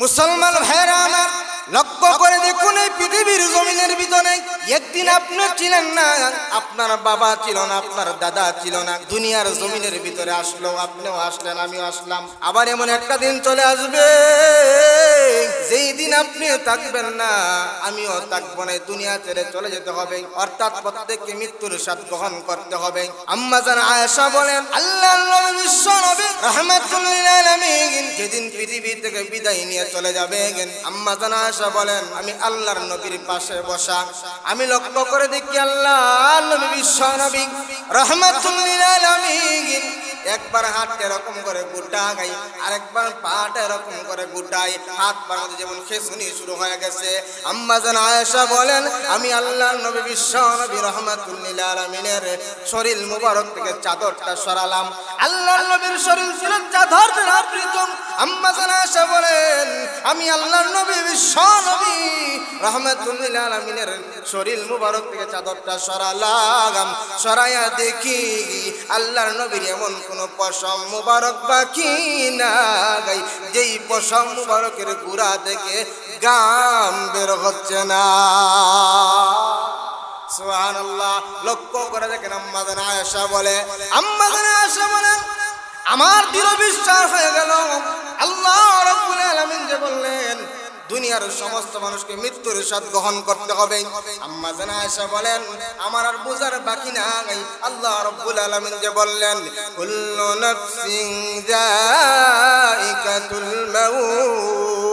مسلمان حرامر লক্ষ্য করে দেখুন এই পৃথিবীর জমিনের ভিতরে একদিন আপনি ছিলেন না আপনার বাবা ছিল না আপনার দাদা ছিল না দুনিয়ার জমিনের ভিতরে আসলো আপনিও আসলেন আমিও আসলাম আবার এমন একটা দিন চলে আসবে যেই দিন আপনি থাকবেন না আমিও থাকবো না দুনিয়া ছেড়ে চলে যেতে হবে অর্থাৎ প্রত্যেককে মৃত্যুর স্বাদ গ্রহণ করতে হবে আম্মা জান আয়সা বলেন আল্লাহ বিশ্ব নবী রহমাতুল্লিল আলামিন যেদিন পৃথিবী থেকে বিদায় নিয়ে চলে যাবে আম্মা জান বসা বলেন আমি আল্লাহর নবীর পাশে বসা আমি লক্ষ্য করে দেখি আল্লাহ একবার হাত এরকম করে গাই আরেকবার পাট এরকম করে গুটাই হাত পার যেমন খেসুনি শুরু হয়ে গেছে আম্মা যেন আয়েশা বলেন আমি আল্লাহ নবী বিশ্ব নবী রহমাতুল্লিল আলমিনের শরীর মুবারক থেকে চাদরটা সরালাম আল্লাহ নবীর শরীর ছিলেন চাদর আবৃত আমি আল্লাহর নবী বিশ্ব নবী রহমতুল্লিল আলমিনের শরীর মুবারক থেকে চাদরটা সরালাম সরাইয়া দেখি আল্লাহর নবীর এমন কোন পশম মুবারক বাকি না গাই যেই পশম মুবারকের গুড়া থেকে গাম বের হচ্ছে না আল্লাহ লক্ষ্য করা যায় কেন আম্মাদান আয়েশা বলে আম্মাদান আয়সা বলেন আমার দৃঢ় বিশ্বাস হয়ে গেল আল্লাহ রব্বুল আলামিন যে বললেন দুনিয়ার সমস্ত মানুষকে মৃত্যুর স্বাদ গ্রহণ করতে হবে আম্মা জানা আয়েশা বলেন আমার আর বোঝার বাকি নাই আল্লাহ রাব্বুল আলামিন যে বললেন কুল্লু নাফসিন যায়িকাতুল মাউত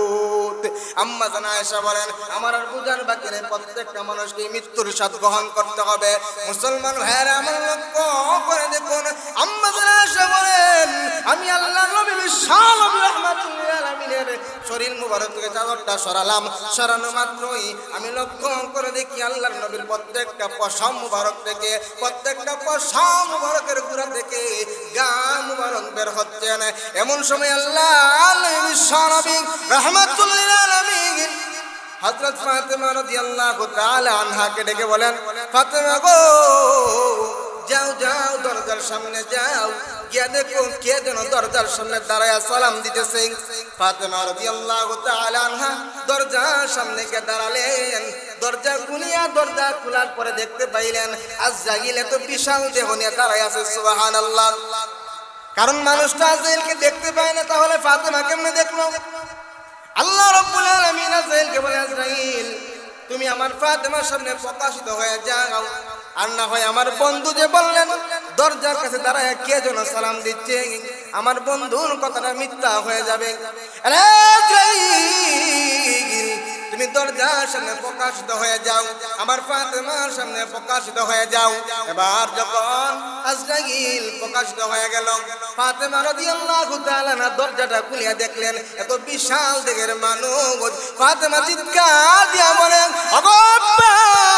আম্মা জানা এসা বলেন আমার আর বুঝার বাকি নেই প্রত্যেকটা মানুষকে মৃত্যুর স্বাদ গ্রহণ করতে হবে মুসলমান ভাইয়েরা আমার লক্ষ্য করে দেখুন আম্মা জানা এসা বলেন আমি আল্লাহ নবী বিশাল নবীর মুবারক থেকে চাদরটা সরালাম সরানো মাত্রই আমি লক্ষ্য করে দেখি আল্লাহর নবীর প্রত্যেকটা পশম মুবারক থেকে প্রত্যেকটা পশম মুবারকের গুড়া থেকে গান মুবারক বের হচ্ছে না এমন সময় আল্লাহ নবী ফাতেমা রাদিয়াল্লাহু তাআলা আনহাকে ডেকে বলেন ফাতেমা গো যাও যাও দরজার সামনে যাও গিয়া দেখো কে যেন দরজার সামনে দাঁড়ায় সালাম দিতেছে ফাতেমা রাদিয়াল্লাহু তাআলা আনহা দরজার সামনে গিয়ে দাঁড়ালেন দরজা খুলিয়া দরজা খোলার পরে দেখতে পাইলেন আজ জাগিলে তো বিশাল দেহ নিয়ে দাঁড়ায় আছে আল্লাহ কারণ মানুষটা আজকে দেখতে পায় না তাহলে ফাতেমা কেমনে দেখলো আল্লাহ রব্বুল আলামিন কে বলে আজরাইল তুমি আমার ফাতেমার সামনে প্রকাশিত হয়ে যাও আর না হয় আমার বন্ধু যে বললেন দরজার কাছে দাঁড়ায় কে যেন সালাম দিচ্ছে আমার বন্ধুর কথাটা মিথ্যা হয়ে যাবে তুমি দরজার সামনে প্রকাশিত হয়ে যাও আমার ফাতেমার সামনে প্রকাশিত হয়ে যাও এবার যখন আজরাইল প্রকাশিত হয়ে গেল ফাতেমা রাদিয়াল্লাহু তাআলা না দরজাটা খুলিয়া দেখলেন এত বিশাল দেহের মানুষ ফাতেমা চিৎকার দিয়া বলেন অগপ্পা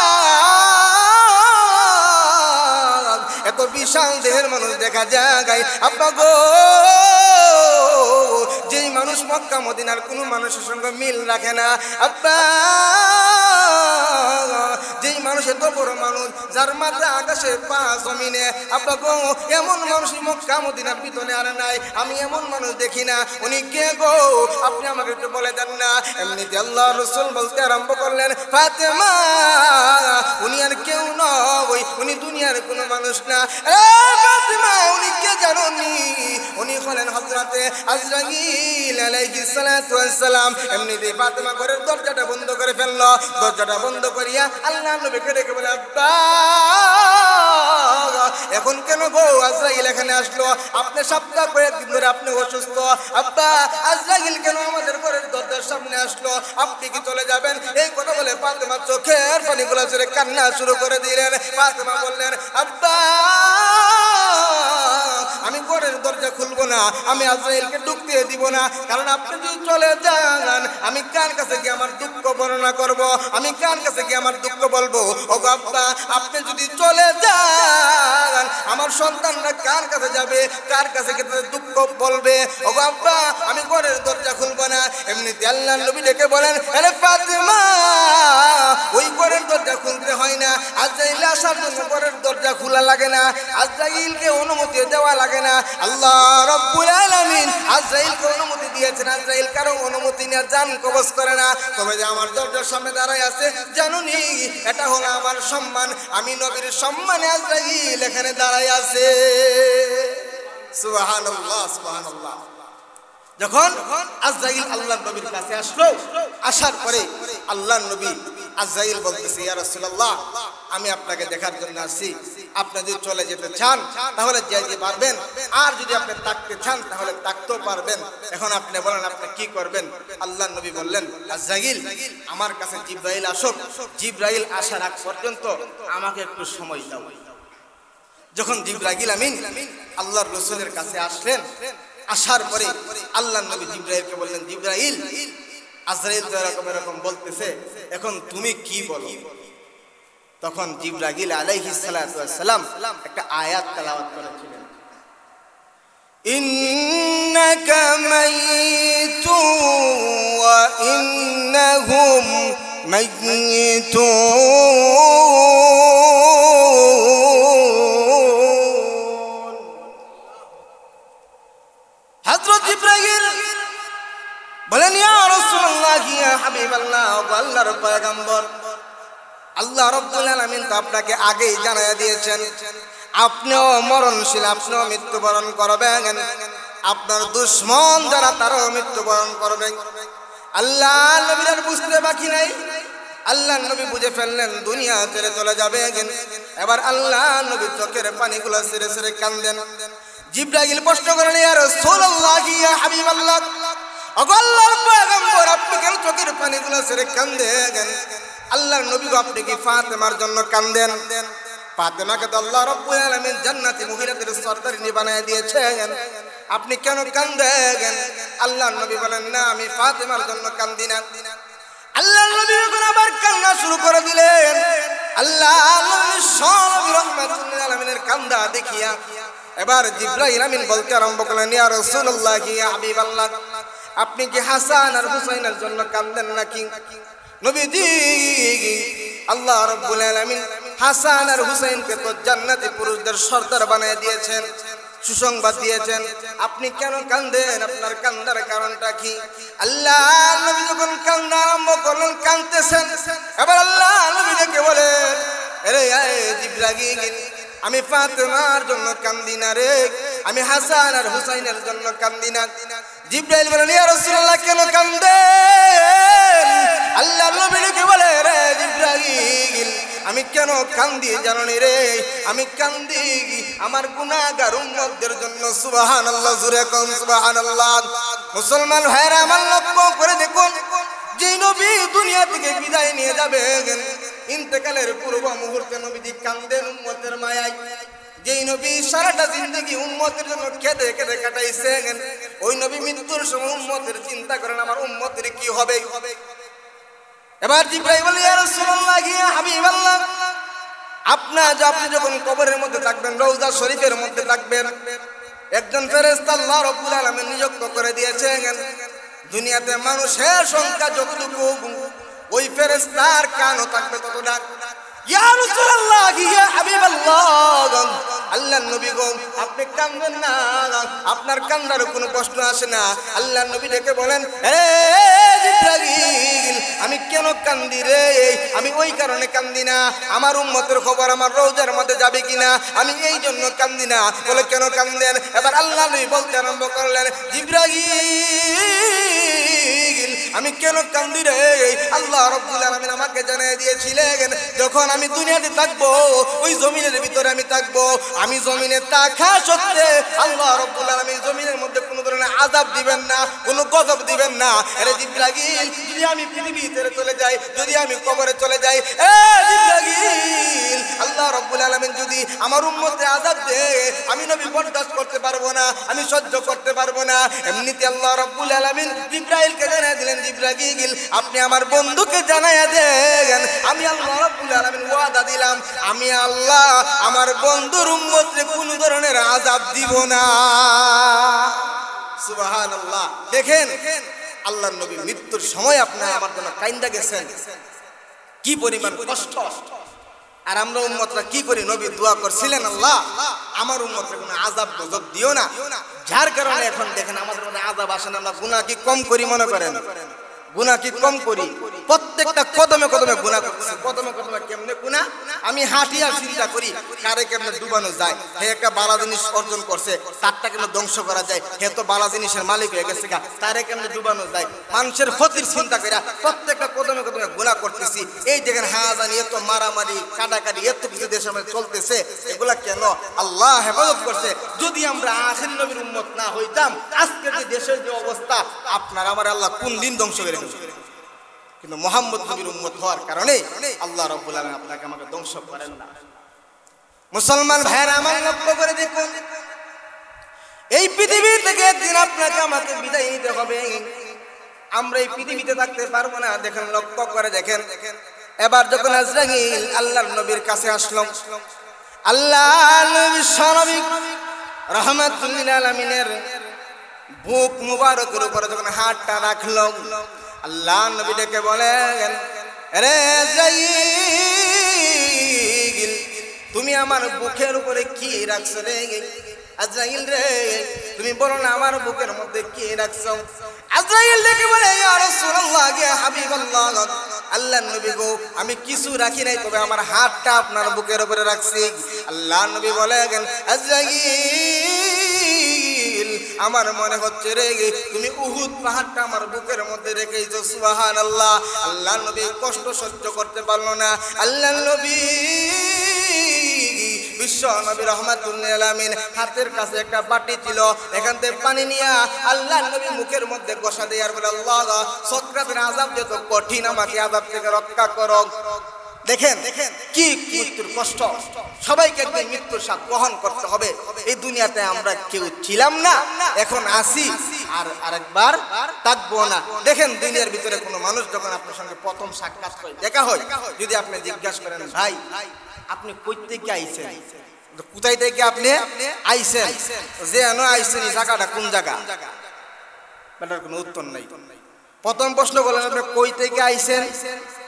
এত বিশাল দেহের মানুষ দেখা যায় আব্বা গো যেই মানুষ মক্কা মদিনার কোনো মানুষের সঙ্গে মিল রাখে না আব্বা যেই মানুষ এত বড় মানুষ যার মাথা আকাশে পা জমিনে আপনার এমন মানুষ মক্কা মদিনার ভিতরে আর নাই আমি এমন মানুষ দেখি না উনি কে গো আপনি আমাকে একটু বলে দেন না এমনিতে আল্লাহ রসুল বলতে আরম্ভ করলেন ফাতেমা উনি আর কেউ নয় উনি দুনিয়ার কোনো মানুষ না ফাতেমা উনি কে জান উনি হলেন হজরাতে আজরাগিল আলাইহিস সালাতু ওয়াস সালাম এমনিতে ফাতেমা ঘরের দরজাটা বন্ধ করে ফেললো দরজাটা বন্ধ করিয়া আল্লাহ এখন কেন বউ আজরাইল এখানে আসলো আপনি সপ্তাহ দিন ধরে আপনি অসুস্থ আব্বা আজরাইল কেন আমাদের ঘরের দরজার সামনে আসলো আপনি কি চলে যাবেন এই কথা বলে পাতেমা চোখের পানিগুলো ছেড়ে কান্না শুরু করে দিলেন পাতেমা বললেন আব্বা আমি ঘরের দরজা খুলবো না আমি আজরাইলকে ঢুকতে দিব না কারণ আপনি যদি চলে যান আমি কার কাছে গিয়ে আমার দুঃখ বর্ণনা করব আমি কার কাছে গিয়ে আমার দুঃখ বলবো ও আব্বা আপনি যদি চলে যান আমার সন্তানরা কার কাছে যাবে কার কাছে গিয়ে দুঃখ বলবে ও আব্বা আমি ঘরের দরজা খুলবো না এমনি আল্লাহ নবী ডেকে বলেন আরে ফাতেমা ওই ঘরের দরজা খুলতে হয় না আজ আসার জন্য ঘরের দরজা খোলা লাগে না আজরাইলকে অনুমতি দেওয়া লাগে না আল্লাহ রব্বুল আলামিন আজরাইলকে অনুমতি দিয়েছেন আজরাইল কারো অনুমতি নিয়ে জান কবজ করে না তবে যে আমার দরজার সামনে দাঁড়ায় আছে জানুনি এটা হলো আমার সম্মান আমি নবীর সম্মানে আজরাইল এখানে দাঁড়ায় আছে সুবহানাল্লাহ সুবহানাল্লাহ যখন আজরাইল আল্লাহ নবীর কাছে আসলো আসার পরে আল্লাহ নবী আজরাইল বলতেছে ইয়া রাসূলুল্লাহ আমি আপনাকে দেখার জন্য আসছি আপনি যদি চলে যেতে চান তাহলে যেতে পারবেন আর যদি আপনি তাকতে চান তাহলে তাকতেও পারবেন এখন আপনি বলেন আপনি কি করবেন আল্লাহ নবী বললেন আজাগিল আমার কাছে জিব্রাইল আসুক জিব্রাইল আসার আগ পর্যন্ত আমাকে একটু সময় দাও যখন জিব্রাইল আমিন আল্লাহর রসুলের কাছে আসলেন আসার পরে আল্লাহ নবী জিব্রাইলকে বললেন জিব্রাইল আজরাইল তো এরকম এরকম বলতেছে এখন তুমি কি বলো তখন জিব্রাহিল আলাইহি সালাম একটা আয়াত তালাবাত করেছিলেন ইন্নাকা মাইতু ওয়া ইন্নাহুম মাইতু হযরত ইব্রাহিম বলেন ইয়া রাসূলুল্লাহ ইয়া হাবিবাল্লাহ আল্লাহর পয়গম্বর আল্লাহ রব্দুল আলমিন তো আপনাকে আগেই জানাই দিয়েছেন আপনিও মরণশীল আপনিও মৃত্যুবরণ করবেন আপনার দুশ্মন যারা তারাও মৃত্যুবরণ করবেন আল্লাহ নবীর আর বুঝতে বাকি নাই আল্লাহ নবী বুঝে ফেললেন দুনিয়া ছেড়ে চলে যাবে এবার আল্লাহ নবী চোখের পানিগুলো সেরে সেরে কান্দেন জিব্রাগিল প্রশ্ন করেন আর সোল্লাহিয়া হাবিব আল্লাহ অগল্লার পয়গম্বর আপনি কেন চোখের পানিগুলো সেরে কান্দেন আল্লাহর নবী গো আপনি কি ফাতেমার জন্য কান্দেন ফাতেমাকে তো আল্লাহ রব্বুল আলামিন জান্নাতি মহিলাদের সর্দারিনী বানায় দিয়েছেন আপনি কেন কান্দেন আল্লাহর নবী বলেন না আমি ফাতেমার জন্য কান্দি না আল্লাহর নবী যখন আবার কান্না শুরু করে দিলেন আল্লাহ সব রহমাতুল আলামিনের কান্দা দেখিয়া এবার জিব্রাহিল আমিন বলতে আরম্ভ করলেন ইয়া রাসূলুল্লাহ ইয়া হাবিবাল্লাহ আপনি কি হাসান আর হুসাইনের জন্য কান্দেন নাকি নবীজি আল্লাহ রব্বুল আলামিন হাসান আর হুসাইনকে তো জান্নাতি পুরুষদের সর্দার বানিয়ে দিয়েছেন সুসংবাদ দিয়েছেন আপনি কেন কান্দেন আপনার কান্দার কারণটা কি আল্লাহ নবী যখন কান্দা আরম্ভ করলেন কান্দতেছেন এবার আল্লাহ নবী দেখে বলেন আরে জিব্রাগিন আমি ফাতেমার জন্য কান্দি না রে আমি হাসান আর হুসাইনের জন্য কান্দি না জিব্রাইল বলেন ইয়া রাসূলুল্লাহ কেন কান্দ কেন কান্দি জাননি রে আমি কান্দি আমার গুণাগার জন্য সুবাহান আল্লাহ জুরে কম সুবাহান আল্লাহ মুসলমান ভাইরা আমার লক্ষ্য করে দেখুন যে নবী দুনিয়া থেকে বিদায় নিয়ে ইন্তেকালের পূর্ব মুহূর্তে নবীজি কান্দেন মায়ায় নবী সারাটা জিন্দগি উম্মতের জন্য খেদে খেতে কাটাইছেন ওই নবী মৃত্যুর সময় উম্মতের চিন্তা করেন আমার উন্মতের কি হবে এবার জিব্রাহিম বলে ইয়া রাসূলুল্লাহ আমি হাবিবাল্লাহ আপনা যে আপনি যখন কবরের মধ্যে থাকবেন রওজা শরীফের মধ্যে থাকবেন একজন ফেরেশতা আল্লাহ রাব্বুল আলামিন নিযুক্ত করে দিয়েছেন দুনিয়াতে মানুষের সংখ্যা যতটুকু ওই ফেরেশতার কানও থাকবে ততটা ইয়া রাসূলুল্লাহ ইয়া হাবিবাল্লাহ আল্লাহ নবী গো আপনি কাঁদবেন না আপনার কান্দার কোনো প্রশ্ন আসে না আল্লাহ নবী ডেকে বলেন এ ইসরাইল আমি কেন কান্দি রে আমি ওই কারণে কান্দি না আমার উম্মতের খবর আমার রোজার মধ্যে যাবে কিনা আমি এই জন্য কান্দি না বলে কেন কান্দেন এবার আল্লাহ বলতে আরম্ভ করলেন জিবরাইল আমি কেন কান্দি রে আল্লাহ রব্বুল আলামিন আমাকে জানিয়ে দিয়েছিলেন যখন আমি দুনিয়াতে থাকবো ওই জমিনের ভিতরে আমি থাকবো আমি জমিনে থাকা সত্ত্বে আল্লাহ রব্বুল আলামিন জমিনের মধ্যে ধরনের আজাব দিবেন না কোন গজব দিবেন না আরে জিব্রাগিল যদি আমি পৃথিবী ছেড়ে চলে যাই যদি আমি কবরে চলে যাই এ জিব্রাগিল আল্লাহ রব্বুল আলমিন যদি আমার উম্মতে আজাব দে আমি নবী বরদাস্ত করতে পারবো না আমি সহ্য করতে পারবো না এমনিতে আল্লাহ রব্বুল আলমিন জিব্রাইলকে জানাই দিলেন জিব্রাগিল আপনি আমার বন্ধুকে জানাইয়া দেন আমি আল্লাহ রব্বুল আলমিন ওয়াদা দিলাম আমি আল্লাহ আমার বন্ধুর উম্মতে কোনো ধরনের আজাব দিব না সুবাহান দেখেন আল্লাহ নবী মৃত্যুর সময় আপনি আমার জন্য কাইন্দা গেছেন কি পরিমাণ কষ্ট আর আমরা উন্মতরা কি করি নবী দোয়া করছিলেন আল্লাহ আমার উন্মতরা কোনো আজাব গজব দিও না যার কারণে এখন দেখেন আমাদের মধ্যে আজাব আসে না আমরা গুণা কি কম করি মনে করেন গুণা কি কম করি প্রত্যেকটা কদমে কদমে গুণা করতেছে কদমে কদমে কেমনে গুণা আমি হাঁটিয়া চিন্তা করি কারে কেমনে ডুবানো যায় হে একটা বালা জিনিস অর্জন করছে তারটা কেমনে ধ্বংস করা যায় হে তো বালা জিনিসের মালিক হয়ে গেছে তারে কেমনে ডুবানো যায় মানুষের ক্ষতির চিন্তা করি প্রত্যেকটা কদমে কদমে গুণা করতেছি এই দেখেন হাজানি এত মারামারি কাটাকাটি এত কিছু দেশে আমাদের চলতেছে এগুলা কেন আল্লাহ হেফাজত করছে যদি আমরা আখের নবীর উন্মত না হইতাম আজকের যে দেশের যে অবস্থা আপনার আমার আল্লাহ কোন দিন ধ্বংস করে কিন্তু মোহাম্মদ নবীর উম্মত হওয়ার কারণে আল্লাহ রব্বুল আলম আপনাকে আমাকে ধ্বংস করেন না মুসলমান ভাইয়েরা আমার লক্ষ্য করে দেখুন এই পৃথিবী থেকে দিন আপনাকে আমাকে বিদায় নিতে হবে আমরা এই পৃথিবীতে থাকতে পারবো না দেখেন লক্ষ্য করে দেখেন এবার যখন আজরাইল আল্লাহর নবীর কাছে আসলো আল্লাহ নবী সনবিক রহমাতুল্লিল আলমিনের বুক মুবারকের উপরে যখন হাতটা রাখলো আল্লাহ নবী ডেকে বলেন রে তুমি আমার বুকের উপরে কি রাখছো রে আজরাইল রে তুমি বলো না আমার বুকের মধ্যে কি রাখছো আজরাইল ডেকে বলে ইয়া রাসূলুল্লাহ গে হাবিবাল্লাহ আল্লাহ নবী গো আমি কিছু রাখি নাই তবে আমার হাতটা আপনার বুকের উপরে রাখছি আল্লাহ নবী বলে গেলেন আজরাইল আমার মনে হচ্ছে রে তুমি উহুদ পাহাড়টা আমার বুকের মধ্যে রেখেছো সুবাহান আল্লাহ আল্লাহ নবী কষ্ট সহ্য করতে পারলো না আল্লাহ নবী বিশ্ব নবী রহমাতুল্লামিন হাতের কাছে একটা বাটি ছিল এখান থেকে পানি নিয়া আল্লাহ নবী মুখের মধ্যে গোসা দেয়ার বলে আল্লাহ সৎকাতের আজাব যত কঠিন আমাকে আজাব থেকে রক্ষা করো দেখেন কি মৃত্যুর কষ্ট সবাইকে একদিন মৃত্যুর সাপ গ্রহণ করতে হবে এই দুনিয়াতে আমরা কেউ ছিলাম না এখন আসি আর আরেকবার থাকবো না দেখেন দুনিয়ার ভিতরে কোনো মানুষ যখন আপনার সঙ্গে প্রথম সাক্ষাৎ হয় দেখা হয় যদি আপনি জিজ্ঞাসা করেন ভাই আপনি কই থেকে আইছেন কোথায় থেকে আপনি আইছেন যে আইছেন এই জায়গাটা কোন জায়গা এটার কোনো উত্তর নাই প্রথম প্রশ্ন বলেন আপনি কই থেকে আইছেন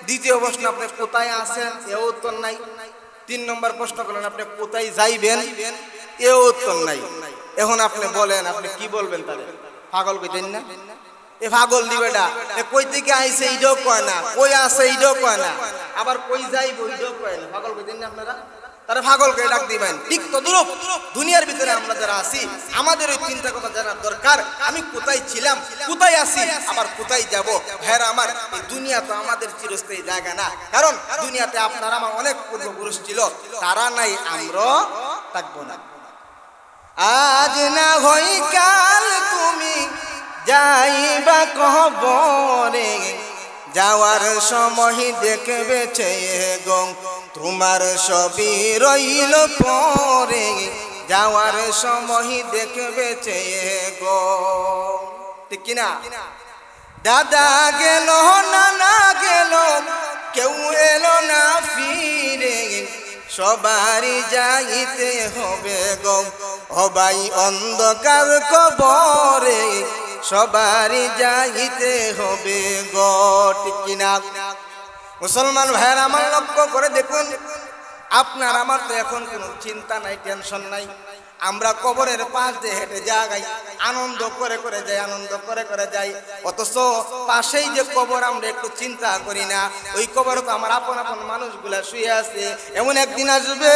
দ্বিতীয় প্রশ্ন আপনি কোথায় আছেন এও উত্তর নাই তিন নম্বর প্রশ্ন করলেন আপনি কোথায় যাইবেন এও উত্তর নাই এখন আপনি বলেন আপনি কি বলবেন তাহলে পাগল কইতেন না এ পাগল দিবেটা কই থেকে আইছে ইডো কয় না কই আছে ইডো কয় না আবার কই যাইব ইডো কয় না পাগল কইতেন না আপনারা তারা ভাগলকে ডাক দিবেন তিক্ত দুরূপ দুনিয়ার ভিতরে আমরা যারা আছি আমাদের ওই চিন্তা কথা জানার দরকার আমি কোথায় ছিলাম কোথায় আছি আবার কোথায় যাব হ্যাঁ আমার এই দুনিয়া তো আমাদের চিরস্থায়ী জায়গা না কারণ দুনিয়াতে আপনার আমার অনেক পূর্বপুরুষ ছিল তারা নাই আমরা থাকবো না আজ না হই কাল তুমি যাইবা কবরে যাওয়ার সময় দেখবে চেয়ে গং তোমার সবই রইল পরে যাওয়ার সময় দেখবে চেয়ে গং ঠিক কিনা দাদা গেল নানা গেল কেউ এলো না ফিরে সবারই যাইতে হবে গম হবাই অন্ধকার কবরে সবারই যাইতে হবে গট কিনা মুসলমান ভাইয়ের আমার লক্ষ্য করে দেখুন আপনার আমার তো এখন কোনো চিন্তা নাই টেনশন নাই আমরা কবরের পাশ দিয়ে হেঁটে যাই আনন্দ করে করে যাই আনন্দ করে করে যাই অথচ পাশেই যে কবর আমরা একটু চিন্তা করি না ওই কবর তো আমার আপন আপন মানুষগুলা শুয়ে আছে এমন একদিন আসবে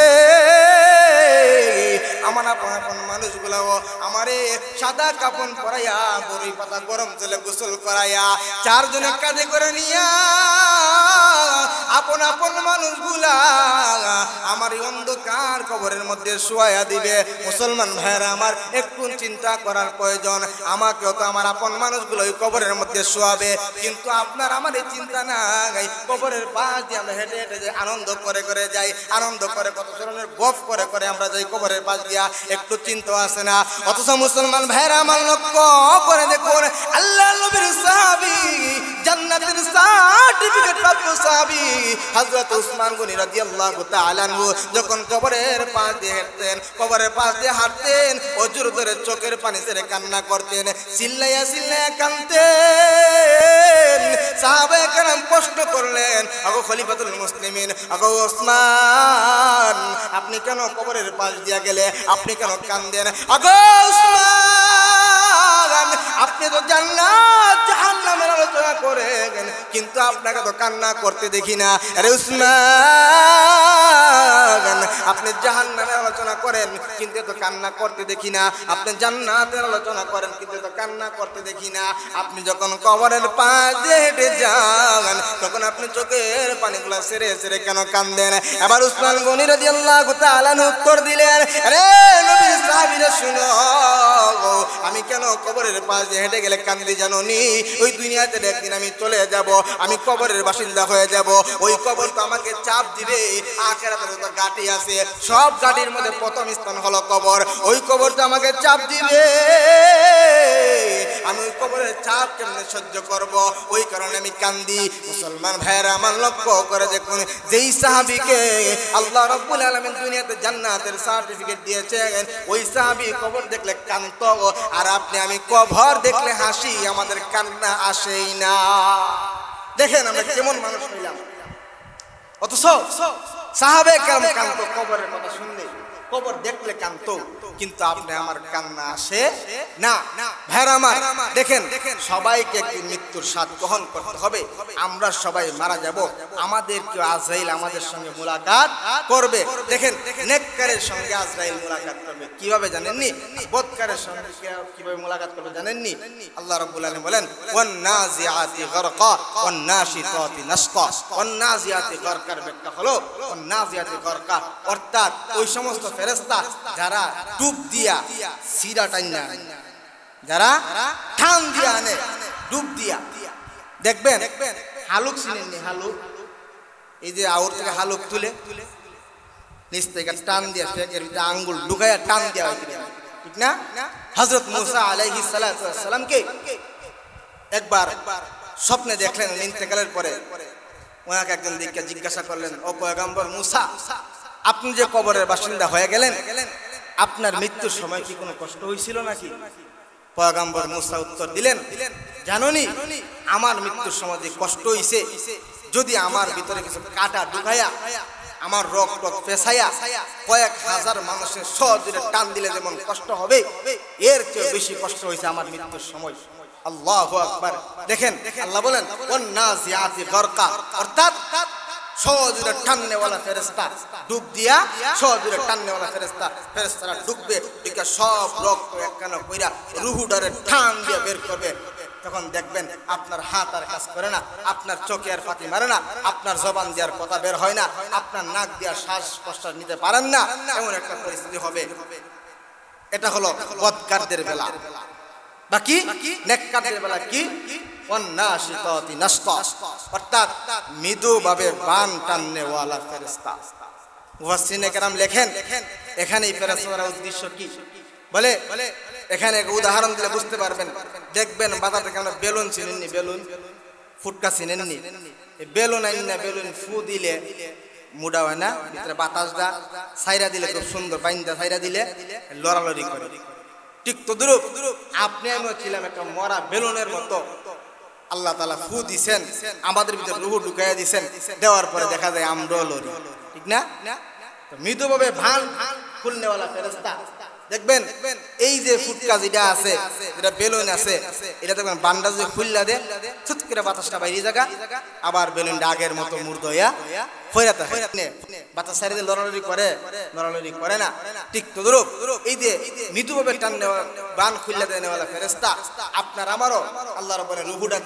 আমার আপন আপন মানুষগুলাও আমারে সাদা কাপন করাইয়া গরুই পাতা গরম জলে গোসল করাইয়া চারজনে কাজে করে নিয়া আপন আপন মানুষগুলা আমার অন্ধকার কবরের মধ্যে শোয়া দিবে মুসলমান ভাইরা আমার একটু চিন্তা করার প্রয়োজন আমাকেও তো আমার আপন মানুষগুলো ওই কবরের মধ্যে শোয়াবে কিন্তু আপনার আমার এই চিন্তা নাই কবরের পাশ দিয়ে আমরা হেঁটে হেঁটে যাই আনন্দ করে করে যাই আনন্দ করে কত ধরনের গফ করে করে আমরা যাই কবরের পাশ দিয়া একটু চিন্তা আসে না অথচ মুসলমান ভাইরা আমার লক্ষ্য করে দেখুন আল্লাহ নবীর সাহাবি জান্নাতের সাহাবি সার্টিফিকেট প্রাপ্ত সাহাবি হযরত গনি রাদিয়াল্লাহু তাআলা যখন কবরের পাশ দিয়ে হাঁটতেন কবরের পাশ দিয়ে হাঁটতেন অজুর ধরে চোখের পানি ছেড়ে কান্না করতেন চিল্লাইয়া চিল্লাইয়া সাহাবায়ে কেরাম প্রশ্ন করলেন আগো খলিফাতুল মুসলিমিন আগো ওসমান আপনি কেন কবরের পাশ দিয়া গেলে আপনি কেন কান্দেন আগো ওসমান আপনি তো আলোচনা কিন্তু আপনাকে তো কান্না করতে দেখি না আরে উসমান আপনি জাহান্নামের আলোচনা করেন কিন্তু তো কান্না করতে দেখি না আপনি জান্নাতের আলোচনা করেন কিন্তু তো কান্না করতে দেখি না আপনি যখন কবরের পাশে হেঁটে যান তখন আপনি চোখের পানিগুলো সেরে সেরে কেন কান্দেন আবার উসমান গনি রাদিয়াল্লাহু তাআলা উত্তর দিলেন আরে নবী সাহাবীরা শুনো আমি কেন কবরের পাশে হেঁটে গেলে কান্দি যেন নি ওই দুনিয়াতে একদিন আমি চলে যাব আমি কবরের বাসিন্দা হয়ে যাব ওই কবর তো আমাকে চাপ দিবে গাটি আছে সব গাটির মধ্যে প্রথম স্থান হলো কবর ওই কবর তো আমাকে চাপ দিবে আমি ওই কবরের চাপ কেমনে সহ্য করব ওই কারণে আমি কান্দি মুসলমান ভাইয়েরা আমার লক্ষ্য করে দেখুন যেই সাহাবিকে আল্লাহ রব্বুল আলমিন দুনিয়াতে জান্নাতের সার্টিফিকেট দিয়েছেন ওই সাহাবি কবর দেখলে কান্ত আর আপনি আমি কবর দেখলে হাসি আমাদের কান্না আসেই না দেখেন আমরা কেমন মানুষ নিলাম অথচ সাহাবে কেমন কান্ত কবরের কথা শুনলেই কবর দেখলে কান্ত কিন্তু আপনি আমার কান্না আসে না ভাইরা আমার দেখেন সবাইকে একদিন মৃত্যুর স্বাদ গ্রহণ করতে হবে আমরা সবাই মারা যাব আমাদের কেউ আজরাইল আমাদের সঙ্গে মোলাকাত করবে দেখেন নেককারের সঙ্গে আজরাইল মোলাকাত করবে কিভাবে জানেননি বৎকারের সঙ্গে কিভাবে মোলাকাত করবে জানেননি আল্লাহ রাব্বুল আলামিন বলেন ওয়ান নাজিআতি গরকা ওয়ান নাশিতাতি নাশতা ওয়ান নাজিআতি গরকার ব্যাখ্যা হলো ওয়ান নাজিআতি গরকা অর্থাৎ ওই সমস্ত ফেরেস্তা যারা ডুব দিয়া সিরা টাইনা যারা ঠান দিয়া আনে ডুব দিয়া দেখবেন হালুক চিনেননি হালুক এই যে আউর থেকে হালুক তুলে নিচ থেকে টান দিয়া ফেকের ভিতরে আঙ্গুল ঢুকাইয়া টান দিয়া ঠিক না হজরত মুসা আলাইহি সালামকে একবার স্বপ্নে দেখলেন ইন্তেকালের পরে ওনাকে একজন দিককে জিজ্ঞাসা করলেন ও পয়গাম্বর মুসা আপনি যে কবরের বাসিন্দা হয়ে গেলেন আপনার মৃত্যুর সময় কি কোনো কষ্ট হয়েছিল নাকি পয়গাম্বর মুসা উত্তর দিলেন জাননি আমার মৃত্যুর সময় যে কষ্ট হয়েছে যদি আমার ভিতরে কিছু কাটা ঢুকাইয়া আমার রক টক পেশাইয়া কয়েক হাজার মানুষের সহজে টান দিলে যেমন কষ্ট হবে এর চেয়ে বেশি কষ্ট হয়েছে আমার মৃত্যুর সময় আল্লাহ আকবার দেখেন আল্লাহ বলেন অন্য অর্থাৎ সহজুরে টাননেওয়ালা ফেরেস্তা ডুব দিয়া সহজুরে টাননেওয়ালা ফেরেস্তা ফেরেস্তারা ডুববে ডুকে সব রক্ত একখানা কইরা রুহুডারে টান দিয়ে বের করবে তখন দেখবেন আপনার হাত আর কাজ করে না আপনার চোখে আর ফাঁকি মারে না আপনার জবান দেওয়ার কথা বের হয় না আপনার নাক দেওয়ার শ্বাস প্রশ্বাস নিতে পারেন না এমন একটা পরিস্থিতি হবে এটা হলো বদকারদের বেলা বাকি নেককারদের বেলা কি অর্থাৎ মৃদুভাবে বান টাননেওয়ালা ফেরেস্তা মুহাসিনে কেরাম লেখেন এখানে এই ফেরেস্তার উদ্দেশ্য কি বলে বলে এখানে এক উদাহরণ দিলে বুঝতে পারবেন দেখবেন বাজার থেকে বেলুন চিনেননি বেলুন ফুটকা চিনেননি বেলুন আইন না বেলুন ফু দিলে মুডা হয় না ভিতরে দা সাইরা দিলে খুব সুন্দর বাইন্দা সাইরা দিলে লড়ালড়ি করে ঠিক তো দুরূপ আপনি আমিও ছিলাম একটা মরা বেলুনের মতো আল্লাহ তালা ফু দিছেন আমাদের ভিতরে রুহু ঢুকাইয়া দিছেন দেওয়ার পরে দেখা যায় আমরা লড়ি ঠিক না মৃদুভাবে ভান খুলনেওয়ালা ফেরস্তা দেখবেন এই যে ফুটকা যেটা আছে যেটা বেলুন আছে এটা দেখবেন বান্ডা যদি খুললা দে ছুট বাতাসটা বাইরে জায়গা আবার বেলুনটা আগের মতো মুর্দ হইয়া করে না ঠিক এই টান বান ফেরেস্তা আপনার আমারও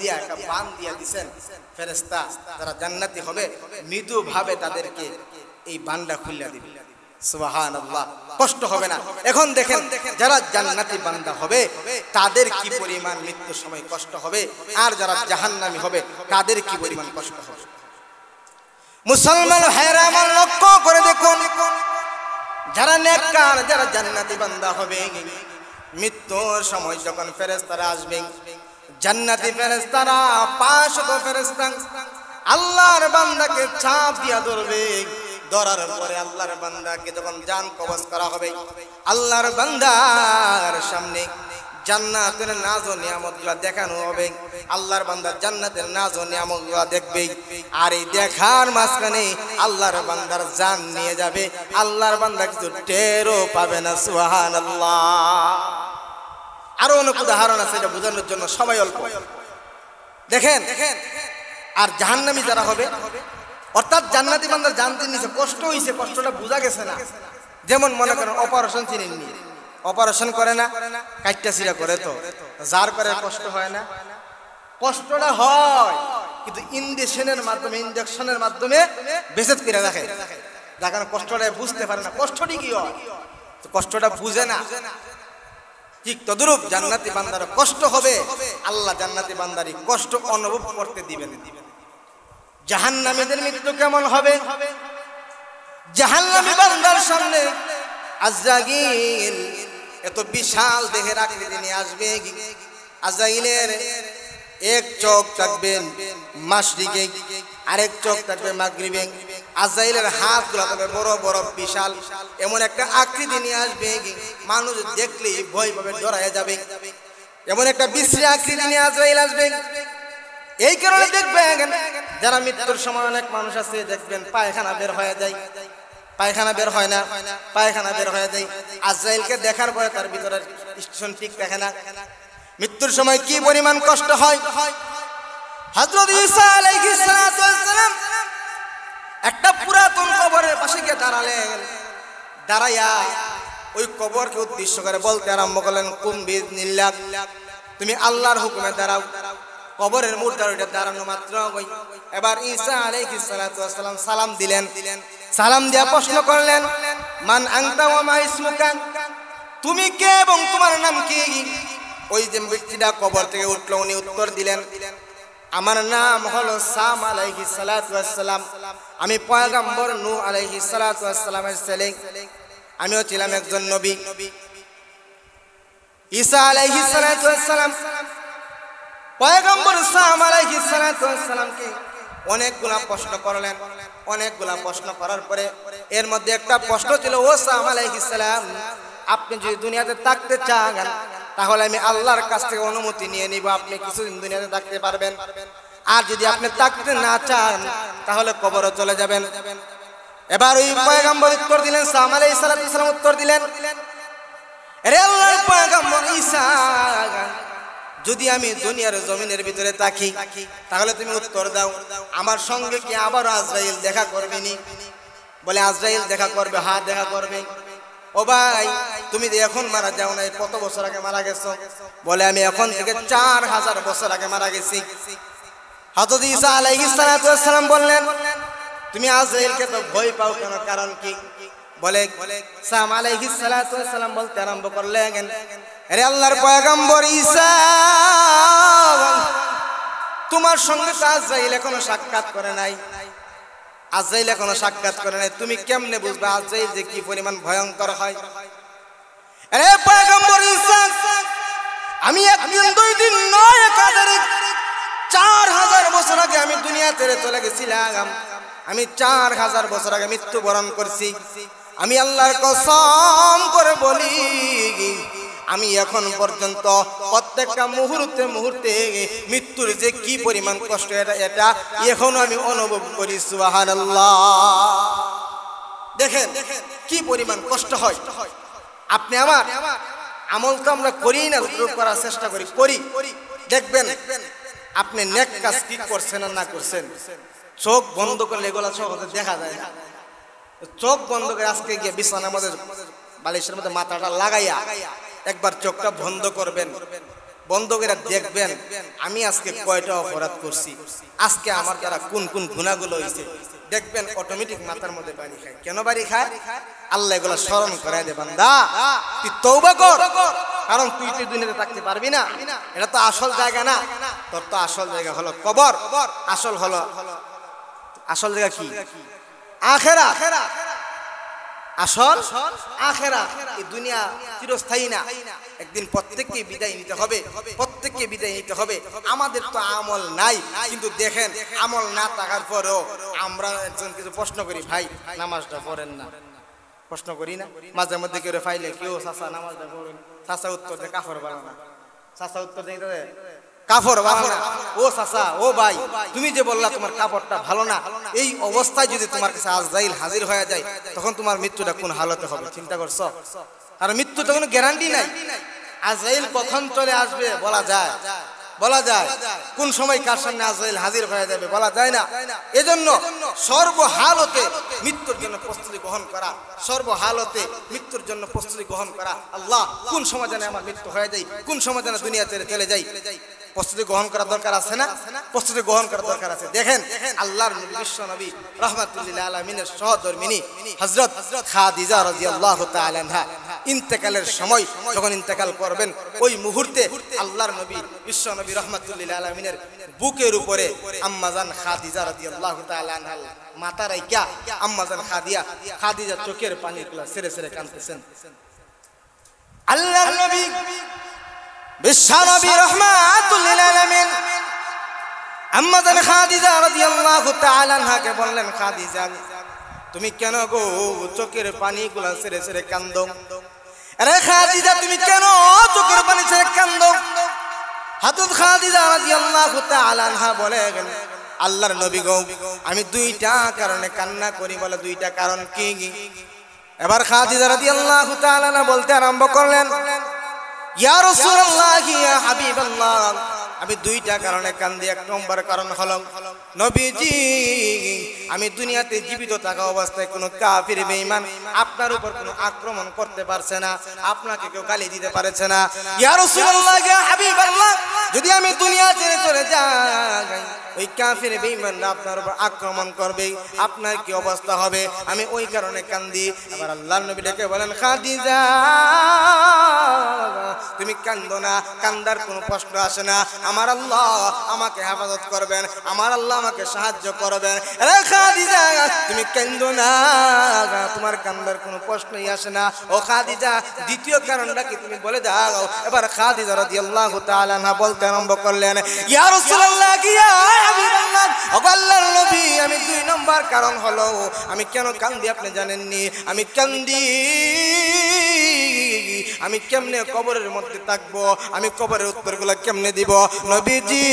দিয়া দিয়া ফেরেস্তা তারা জান্নাতি হবে ভাবে তাদেরকে এই বান্ডা খুললে দিবে কষ্ট হবে না এখন দেখেন যারা জান্নাতি বান্দা হবে তাদের কি পরিমাণ মৃত্যুর সময় কষ্ট হবে আর যারা জাহান্নামি হবে তাদের কি পরিমাণ কষ্ট হবে মুসলমান হেরা লক্ষ্য করে দেখুন যারা নেককার যারা জান্নাতি বান্দা হবে মৃত্যুর সময় যখন ফেরেস্তারা আসবেন জান্নাতি ফেরেস্তারা পাঁচশত ফেরেস্তা আল্লাহর বান্দাকে চাপ দিয়া ধরবে ধরার পরে আল্লাহর বান্দাকে যখন জান কবজ করা হবে আল্লাহর বান্দার সামনে জান্নাতের নাজ ও গুলা দেখানো হবে আল্লাহর বান্দার জান্নাতের নাজ ও গুলা দেখবে আর এই দেখার মাঝখানে আল্লাহর বান্দার জান নিয়ে যাবে আল্লাহর বান্দা কিছু টেরও পাবে না সুবহানাল্লাহ আরো অনেক উদাহরণ আছে এটা বোঝানোর জন্য সময় অল্প দেখেন দেখেন আর জাহান্নামী যারা হবে অর্থাৎ জান্নাতি বান্দার জানতে নিছে কষ্ট হয়েছে কষ্টটা বোঝা গেছে না যেমন মনে করেন অপারেশন নি অপারেশন করে না কাটটা সিরা করে তো যার করে কষ্ট হয় না কষ্টটা হয় কিন্তু ইনজেকশনের মাধ্যমে ইনজেকশনের মাধ্যমে বেঁচে করে রাখে যার কষ্টটা বুঝতে পারে না কষ্টটি কি হয় কষ্টটা বুঝে না ঠিক তদরূপ জান্নাতি বান্দার কষ্ট হবে আল্লাহ জান্নাতি বান্দারি কষ্ট অনুভব করতে দিবেন দিবেন জাহান্নামীদের মৃত্যু কেমন হবে জাহান্নামী বান্দার সামনে আজাগিল এত বিশাল দেহের আকৃতি নিয়ে আসবে আজাইলের এক চোখ থাকবেন মাসরিকে আরেক চোখ থাকবে মাগরিবে আজাইলের হাত গুলা থাকবে বড় বড় বিশাল এমন একটা আকৃতি নিয়ে আসবে মানুষ দেখলেই ভয় পাবে ডরাই যাবে এমন একটা বিশ্রী আকৃতি নিয়ে আজরাইল আসবে এই কারণে দেখবেন যারা মৃত্যুর সময় অনেক মানুষ আছে দেখবেন পায়খানা বের হয়ে যায় পায়খানা বের হয় না পায়খানা বের হয়ে যায় আজরাইলকে দেখার পরে তার ভিতরে স্টেশন ঠিক দেখে না মৃত্যুর সময় কি পরিমাণ কষ্ট হয় হজরত ইসা আলাইহিসসালাম একটা পুরাতন কবরের পাশে গিয়ে দাঁড়ালেন দাঁড়াইয়া ওই কবরকে উদ্দেশ্য করে বলতে আরম্ভ করলেন কুম্বিজ নিল্লাক তুমি আল্লাহর হুকুমে দাঁড়াও কবরের মূলটা ওইটা দাঁড়ানো মাত্র এবার ঈসা আলাইহিস সালাতু ওয়াসালাম সালাম দিলেন সালাম দিয়া প্রশ্ন করলেন মান আনতা ওয়া মা ইসমুকা তুমি কে এবং তোমার নাম কি ওই যে ব্যক্তিটা কবর থেকে উঠলো উনি উত্তর দিলেন আমার নাম হলো সাম আলাইহিস আলাইহি সালাম আমি পয়গম্বর পয়গাম্বর নূ আলাইহি সালাতামের ছেলে আমিও ছিলাম একজন নবী ঈসা আলাইহিস আলাইহি সালাম পয়গম্বর সালামকে অনেকগুলা প্রশ্ন করলেন অনেকগুলা প্রশ্ন করার পরে এর মধ্যে একটা প্রশ্ন ছিল ও সাম আলাইসালাম আপনি যদি দুনিয়াতে থাকতে চান তাহলে আমি আল্লাহর কাছ থেকে অনুমতি নিয়ে নিব আপনি কিছুদিন দুনিয়াতে থাকতে পারবেন আর যদি আপনি থাকতে না চান তাহলে কবরে চলে যাবেন এবার ওই পয়গম্বর উত্তর দিলেন সাম আলাই ইসালাম উত্তর দিলেন রে আল্লাহর পয়গম্বর ঈসা যদি আমি দুনিয়ার জমিনের ভিতরে তাকি তাহলে তুমি উত্তর দাও আমার সঙ্গে কি আবার আজরাইল দেখা করবে নি বলে আজরাইল দেখা করবে হা দেখা করবে ও ভাই তুমি যে এখন মারা যাও নাই কত বছর আগে মারা গেছো বলে আমি এখন থেকে চার হাজার বছর আগে মারা গেছি হজরত ঈসা আলাইহিস সালাম বললেন তুমি আজরাইলকে তো ভয় পাও কেন কারণ কি বলে সাম আলাইহিস সালাম বলতে আরম্ভ করলেন রে আল্লাহর পয়গম্বর ঈসা তোমার সঙ্গে তো আজরাইল এখনো সাক্ষাৎ করে নাই আজরাইল এখনো সাক্ষাৎ করে নাই তুমি কেমনে বুঝবে আজরাইল যে কি পরিমাণ ভয়ঙ্কর হয় রে পয়গম্বর ঈসা আমি একদিন দুই দিন নয় একাদের চার হাজার বছর আগে আমি দুনিয়া ছেড়ে চলে গেছিলাম আমি চার হাজার বছর আগে মৃত্যুবরণ করছি আমি আল্লাহর কসম করে বলি আমি এখন পর্যন্ত প্রত্যেকটা মুহূর্তে মুহূর্তে মৃত্যুর যে কি পরিমাণ কষ্ট এটা এটা এখনো আমি অনুভব করি সুহান দেখেন কি পরিমাণ কষ্ট হয় আপনি আমার আমল তো আমরা করি না করার চেষ্টা করি করি দেখবেন আপনি নেক কাজ কি করছেন না করছেন চোখ বন্ধ করলে এগুলো সহজে দেখা যায় না চোখ বন্ধ করে আজকে গিয়ে বিছানা আমাদের বালিশের মধ্যে মাথাটা লাগাইয়া একবার চোখটা বন্ধ করবেন বন্ধ করে দেখবেন আমি আজকে কয়টা অপরাধ করছি আজকে আমার দ্বারা কোন কোন গুণাগুলো হয়েছে দেখবেন অটোমেটিক মাথার মধ্যে বাড়ি খায় কেন বাড়ি খায় আল্লাহ এগুলো স্মরণ করাই দেবেন দা তুই তৌবা কর কারণ তুই তুই দুনিয়াতে থাকতে পারবি না এটা তো আসল জায়গা না তোর তো আসল জায়গা হলো কবর আসল হলো আসল জায়গা কি আখেরা আসল আখেরা এই দুনিয়া চিরস্থায়ী না একদিন প্রত্যেককে বিদায় নিতে হবে প্রত্যেককে বিদায় নিতে হবে আমাদের তো আমল নাই কিন্তু দেখেন আমল না থাকার পরেও আমরা একজন কিছু প্রশ্ন করি ভাই নামাজটা পড়েন না প্রশ্ন করি না মাঝে মধ্যে কেউ ফাইলে কেউ চাষা নামাজটা পড়েন চাষা উত্তর দেয় কাফর বানানা চাষা উত্তর দেয় কাপড় ভালো ও চাচা ও ভাই তুমি যে বললা তোমার কাপড়টা ভালো না এই অবস্থায় যদি তোমার কাছে আজরাইল হাজির হয়ে যায় তখন তোমার মৃত্যুটা কোন হালতে হবে চিন্তা করছো আর মৃত্যু তখন গ্যারান্টি নাই আজরাইল কখন চলে আসবে বলা যায় বলা যায় কোন সময় কার সামনে আজরাইল হাজির হয়ে যাবে বলা যায় না এজন্য সর্বহালতে মৃত্যুর জন্য প্রস্তুতি গ্রহণ করা সর্বহালতে মৃত্যুর জন্য প্রস্তুতি গ্রহণ করা আল্লাহ কোন সময় যেন আমার মৃত্যু হয়ে যায় কোন সময় যেন দুনিয়া ছেড়ে চলে যাই প্রস্তুতি গ্রহণ করার দরকার আছে না প্রস্তুতি গ্রহণ করার দরকার আছে দেখেন আল্লাহর বিশ্ব নবী রহমাতুল্লাহ আলমিনের সহধর্মিনী হজরত খাদিজা আল্লাহ তাআলা ইন্তেকালের সময় যখন ইন্তেকাল করবেন ওই মুহূর্তে আল্লাহর নবী বিশ্ব নবী রহমাতুল্লিল আলমিনের বুকের উপরে আম্মাজান খাদিজা রাজি আল্লাহ মাতা রাইকা আম্মাজান খাদিয়া খাদিজা চোখের পানিগুলা সেরে সেরে কানতেছেন আল্লাহ নবী বিশ্ব নবী আলমিন আম্মাজান খাদিজা রাদিয়াল্লাহু তাআলা আনহাকে বললেন খাদিজা তুমি কেন গো চোখের পানি গুলা সেরে সেরে কান্দ আরে খাদিজা তুমি কেন চোখের পানি ছেড়ে কান্দ হাতুত খাদিজা রাদিয়াল্লাহু তাআলা আনহা বলে গেল আল্লাহর নবী গো আমি দুইটা কারণে কান্না করি বলে দুইটা কারণ কি এবার খাদিজা রাদিয়াল্লাহু তাআলা বলতে আরম্ভ করলেন ইয়া রাসূলুল্লাহ ইয়া হাবিবাল্লাহ আমি দুইটা কারণে কান্দি এক নম্বর কারণ হল নবীজি আমি দুনিয়াতে জীবিত থাকা অবস্থায় কোনো কাফির মেহমান আপনার উপর কোনো আক্রমণ করতে পারছে না আপনাকে কেউ গালি দিতে পারছে না ইয়া রাসূলুল্লাহ ইয়া হাবিবাল্লাহ যদি আমি দুনিয়া ছেড়ে চলে যাই ওই কাফের বেঈমানরা আপনার উপর আক্রমণ করবে আপনার কি অবস্থা হবে আমি ওই কারণে কান্দি আবার আল্লাহর নবী ডেকে বলেন খাদিজা তুমি কান্দো না কান্দার কোনো প্রশ্ন আসে না আমার আল্লাহ আমাকে হেফাজত করবেন আমার আল্লাহ আমাকে সাহায্য করবেন তুমি কেন্দ্র না তোমার কান্দার কোনো প্রশ্নই আসে না ও খাদিজা দ্বিতীয় কারণটা কি তুমি বলে দাও এবার খাদিজা রাজি আল্লাহ না বলতে আরম্ভ করলেন আমি দুই নম্বর কারণ হলো আমি কেন কান্দি আপনি জানেননি আমি কান্দি আমি কেমনে কবরের মধ্যে থাকবো আমি কবরের উত্তরগুলো কেমনে দিব নবীজি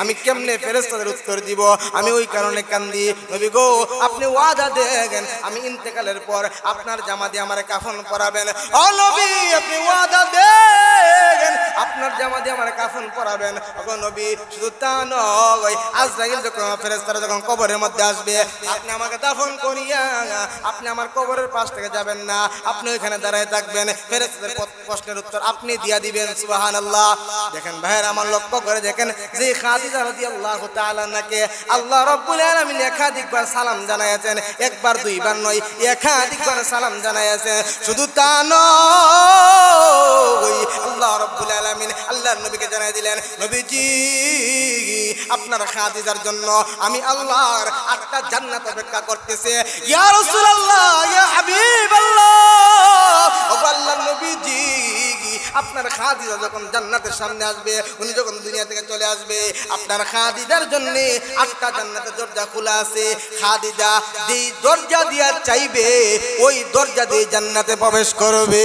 আমি কেমনে ফেরেস্তাদের উত্তর দিব আমি ওই কারণে কান্দি নবী গো আপনি ওয়াদা দেন আমি ইন্তেকালের পর আপনার জামা দিয়ে আমার কাফন পরাবেন অ নবী আপনি ওয়াদা দেন পড়াবেন আপনার জামা দিয়ে আমার কাফন পরাবেন ওগো নবী শুধু তা নয় আজ আজরাইল যখন ফেরেস্তারা যখন কবরের মধ্যে আসবে আপনি আমাকে দাফন করিয়া আপনি আমার কবরের পাশ থেকে যাবেন না আপনি ওইখানে দাঁড়ায় থাকবেন ফেরেস্তাদের প্রশ্নের উত্তর আপনি দিয়া দিবেন সুবাহান আল্লাহ দেখেন ভাইয়ের আমার লক্ষ্য করে দেখেন যে খাদিজা রাজি আল্লাহ তালাকে আল্লাহ রব্বুল আলমিন একাধিকবার সালাম জানাইয়াছেন একবার দুইবার নয় একাধিকবার সালাম জানাইয়াছেন শুধু তা নয় আল্লাহ রব্বুল রব্বুল আলামিন আল্লাহর নবীকে জানাই দিলেন নবীজি আপনার খাদিজার জন্য আমি আল্লাহর আটটা জান্নাত অপেক্ষা করতেছে ইয়া রাসূলুল্লাহ ইয়া হাবিবাল্লাহ ও আল্লাহর নবীজি আপনার খাদিজা যখন জান্নাতের সামনে আসবে উনি যখন দুনিয়া থেকে চলে আসবে আপনার খাদিজার জন্য আটটা জান্নাতের দরজা খোলা আছে খাদিজা যেই দরজা দিয়া চাইবে ওই দরজা দিয়ে জান্নাতে প্রবেশ করবে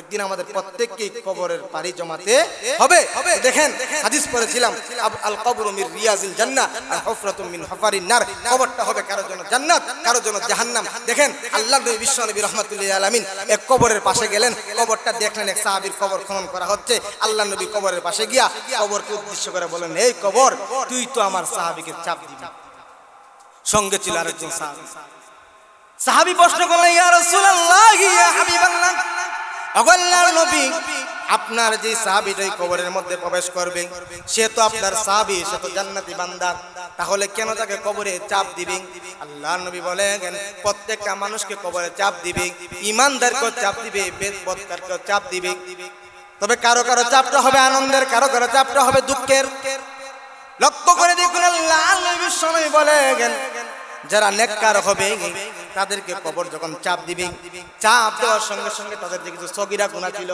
একদিন আমাদের প্রত্যেককে কবরের পাড়ি জমাতে হবে দেখেন হাদিস পড়েছিলাম আল কবর মির রিয়াজিল জান্নাত আর হফরাতুম মিন হফারিন নার কবরটা হবে কারোর জন্য জান্নাত কারোর জন্য জাহান্নাম দেখেন আল্লাহ নবী বিশ্ব নবী রহমাতুল্লাহ আলামিন এক কবরের পাশে গেলেন কবরটা দেখলেন এক সাহাবীর কবর খনন করা হচ্ছে আল্লাহ নবী কবরের পাশে গিয়া কবরকে উদ্দেশ্য করে বলেন এই কবর তুই তো আমার সাহাবীকে চাপ দিবি সঙ্গে ছিল আরেকজন সাহাবী সাহাবী প্রশ্ন করলেন ইয়া রাসূলুল্লাহ ইয়া হাবিবাল্লাহ অগল্লার নবী আপনার যে কবরের মধ্যে প্রবেশ করবে সে তো আপনার সাহাবি সে তো জান্নাতি বান্দা তাহলে কেন তাকে কবরে চাপ দিবে আল্লাহ নবী বলে প্রত্যেকটা মানুষকে কবরে চাপ দিবে ইমানদারকেও চাপ দিবে বেদবৎকারকেও চাপ দিবি তবে কারো কারো চাপটা হবে আনন্দের কারো কারো চাপটা হবে দুঃখের লক্ষ্য করে দেখুন আল্লাহ নবী সময় বলে গেলেন যারা নেককার হবে তাদেরকে কবর যখন চাপ দিবে চাপ দেওয়ার সঙ্গে সঙ্গে তাদের যে কিছু সগিরা গুণা ছিল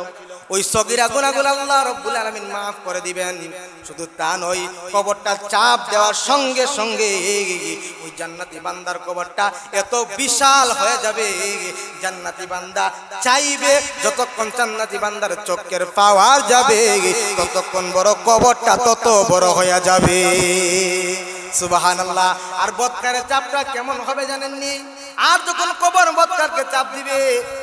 ওই সগিরা গুণাগুলো আল্লাহ রব্বুল আলমিন মাফ করে দিবেন শুধু তা নয় কবরটা চাপ দেওয়ার সঙ্গে সঙ্গে ওই জান্নাতি বান্দার কবরটা এত বিশাল হয়ে যাবে জান্নাতি বান্দা চাইবে যতক্ষণ জান্নাতি বান্দার চক্কের পাওয়ার যাবে ততক্ষণ বড় কবরটা তত বড় হয়ে যাবে সুবাহান আল্লাহ আর বৎকারের চাপটা কেমন হবে জানেননি আর যখন কবর বৎকারকে চাপ দিবে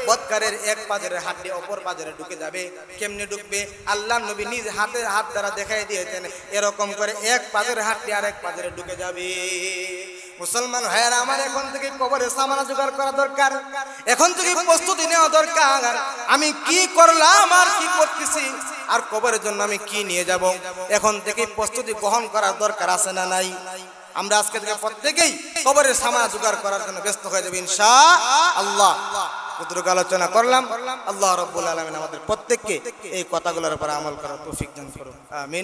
বৎকারের এক পাজরের হাতটি অপর পাজরে ঢুকে যাবে কেমনে ঢুকবে আল্লাহ নবী নিজ হাতে হাত দ্বারা দেখাই দিয়েছেন এরকম করে এক পাজরের হাতটি আর এক পাজরে ঢুকে যাবে মুসলমান ভাইয়েরা আমার এখন থেকে কবরে সামানা জোগাড় করা দরকার এখন থেকে প্রস্তুতি নেওয়া দরকার আমি কি করলাম আর কি করতেছি আর কবরের জন্য আমি কি নিয়ে যাব এখন থেকে প্রস্তুতি গ্রহণ করার দরকার আছে না নাই আমরা আজকে থেকে প্রত্যেকেই কবরের সামা জোগাড় করার জন্য ব্যস্ত হয়ে যাবে ইনশা আল্লাহ আলোচনা করলাম আল্লাহ রব্বুল আলমিন আমাদের প্রত্যেককে এই কথাগুলোর উপর আমল করার তৌফিক দান করুন আমিন